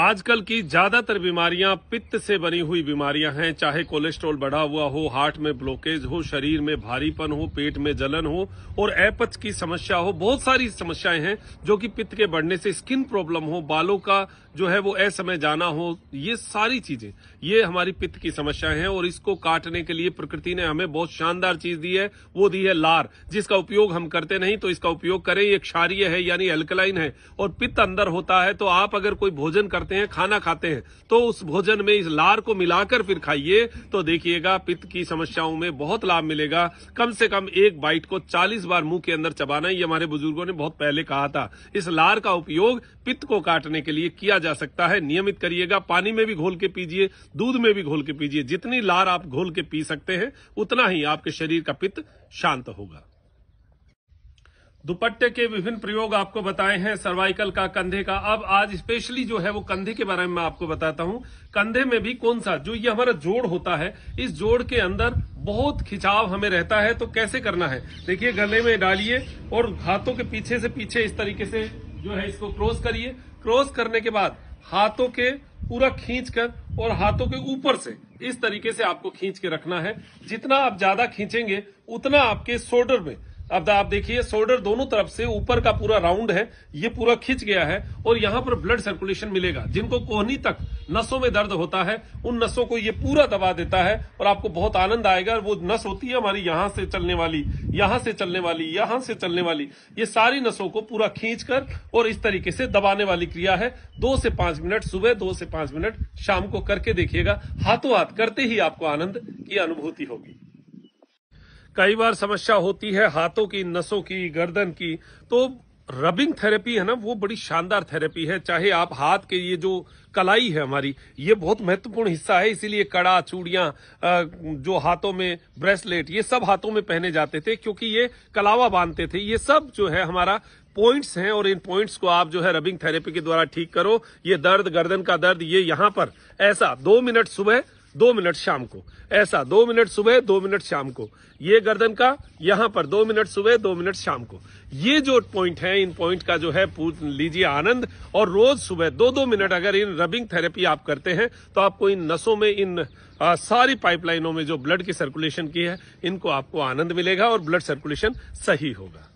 आजकल की ज्यादातर बीमारियां पित्त से बनी हुई बीमारियां हैं चाहे कोलेस्ट्रॉल बढ़ा हुआ हो हार्ट में ब्लॉकेज हो शरीर में भारीपन हो पेट में जलन हो और एपच की समस्या हो बहुत सारी समस्याएं हैं जो कि पित्त के बढ़ने से स्किन प्रॉब्लम हो बालों का जो है वो असमय जाना हो ये सारी चीजें ये हमारी पित्त की समस्याएं हैं और इसको काटने के लिए प्रकृति ने हमें बहुत शानदार चीज दी है वो दी है लार जिसका उपयोग हम करते नहीं तो इसका उपयोग करें ये क्षारीय है यानी एल्कलाइन है और पित्त अंदर होता है तो आप अगर कोई भोजन करते करते हैं खाना खाते हैं तो उस भोजन में इस लार को मिलाकर फिर खाइए तो देखिएगा पित्त की समस्याओं में बहुत लाभ मिलेगा कम से कम एक बाइट को 40 बार मुंह के अंदर चबाना ये हमारे बुजुर्गों ने बहुत पहले कहा था इस लार का उपयोग पित्त को काटने के लिए किया जा सकता है नियमित करिएगा पानी में भी घोल के पीजिए दूध में भी घोल के पीजिए जितनी लार आप घोल के पी सकते हैं उतना ही आपके शरीर का पित्त शांत होगा दुपट्टे के विभिन्न प्रयोग आपको बताए हैं सर्वाइकल का कंधे का अब आज स्पेशली जो है वो कंधे के बारे में मैं आपको बताता हूं कंधे में भी कौन सा जो ये हमारा जोड़ होता है इस जोड़ के अंदर बहुत खिंचाव हमें रहता है तो कैसे करना है देखिए गले में डालिए और हाथों के पीछे से पीछे इस तरीके से जो है इसको क्रॉस करिए क्रॉस करने के बाद हाथों के पूरा खींच कर और हाथों के ऊपर से इस तरीके से आपको खींच के रखना है जितना आप ज्यादा खींचेंगे उतना आपके शोल्डर में अब आप देखिए सोल्डर दोनों तरफ से ऊपर का पूरा राउंड है ये पूरा खिंच गया है और यहाँ पर ब्लड सर्कुलेशन मिलेगा जिनको कोहनी तक नसों में दर्द होता है उन नसों को ये पूरा दबा देता है और आपको बहुत आनंद आएगा वो नस होती है हमारी यहाँ से चलने वाली यहाँ से चलने वाली यहाँ से चलने वाली ये सारी नसों को पूरा खींच कर और इस तरीके से दबाने वाली क्रिया है दो से पांच मिनट सुबह दो से पांच मिनट शाम को करके देखिएगा हाथों हाथ करते ही आपको आनंद की अनुभूति होगी कई बार समस्या होती है हाथों की नसों की गर्दन की तो रबिंग थेरेपी है ना वो बड़ी शानदार थेरेपी है चाहे आप हाथ के ये जो कलाई है हमारी ये बहुत महत्वपूर्ण हिस्सा है इसीलिए कड़ा चूड़ियां जो हाथों में ब्रेसलेट ये सब हाथों में पहने जाते थे क्योंकि ये कलावा बांधते थे ये सब जो है हमारा पॉइंट्स हैं और इन पॉइंट्स को आप जो है रबिंग थेरेपी के द्वारा ठीक करो ये दर्द गर्दन का दर्द ये यहां पर ऐसा दो मिनट सुबह दो मिनट शाम को ऐसा दो मिनट सुबह दो मिनट शाम को ये गर्दन का यहां पर दो मिनट सुबह दो मिनट शाम को ये जो पॉइंट है इन पॉइंट का जो है लीजिए आनंद और रोज सुबह दो दो मिनट अगर इन रबिंग थेरेपी आप करते हैं तो आपको इन नसों में इन आ, सारी पाइपलाइनों में जो ब्लड की सर्कुलेशन की है इनको आपको आनंद मिलेगा और ब्लड सर्कुलेशन सही होगा